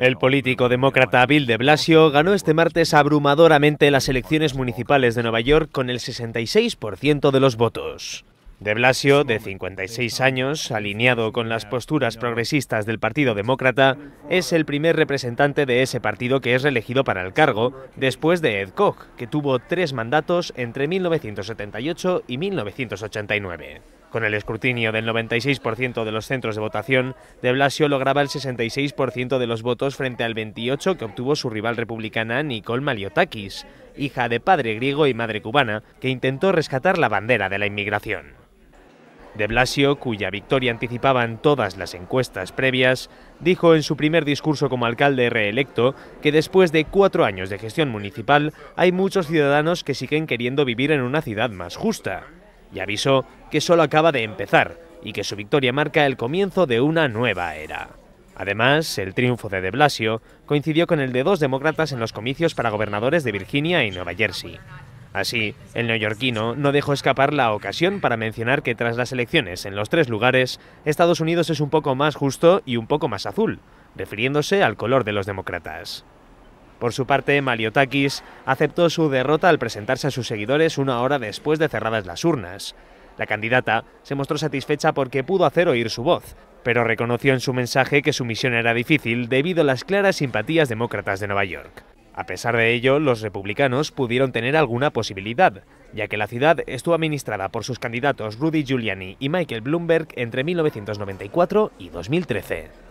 El político demócrata Bill de Blasio ganó este martes abrumadoramente las elecciones municipales de Nueva York con el 66% de los votos. De Blasio, de 56 años, alineado con las posturas progresistas del Partido Demócrata, es el primer representante de ese partido que es reelegido para el cargo, después de Ed Koch, que tuvo tres mandatos entre 1978 y 1989. Con el escrutinio del 96% de los centros de votación, de Blasio lograba el 66% de los votos frente al 28% que obtuvo su rival republicana Nicole Maliotakis, hija de padre griego y madre cubana, que intentó rescatar la bandera de la inmigración. De Blasio, cuya victoria anticipaban todas las encuestas previas, dijo en su primer discurso como alcalde reelecto que después de cuatro años de gestión municipal hay muchos ciudadanos que siguen queriendo vivir en una ciudad más justa. Y avisó que solo acaba de empezar y que su victoria marca el comienzo de una nueva era. Además, el triunfo de De Blasio coincidió con el de dos demócratas en los comicios para gobernadores de Virginia y Nueva Jersey. Así, el neoyorquino no dejó escapar la ocasión para mencionar que tras las elecciones en los tres lugares, Estados Unidos es un poco más justo y un poco más azul, refiriéndose al color de los demócratas. Por su parte, Maliotakis aceptó su derrota al presentarse a sus seguidores una hora después de cerradas las urnas. La candidata se mostró satisfecha porque pudo hacer oír su voz, pero reconoció en su mensaje que su misión era difícil debido a las claras simpatías demócratas de Nueva York. A pesar de ello, los republicanos pudieron tener alguna posibilidad, ya que la ciudad estuvo administrada por sus candidatos Rudy Giuliani y Michael Bloomberg entre 1994 y 2013.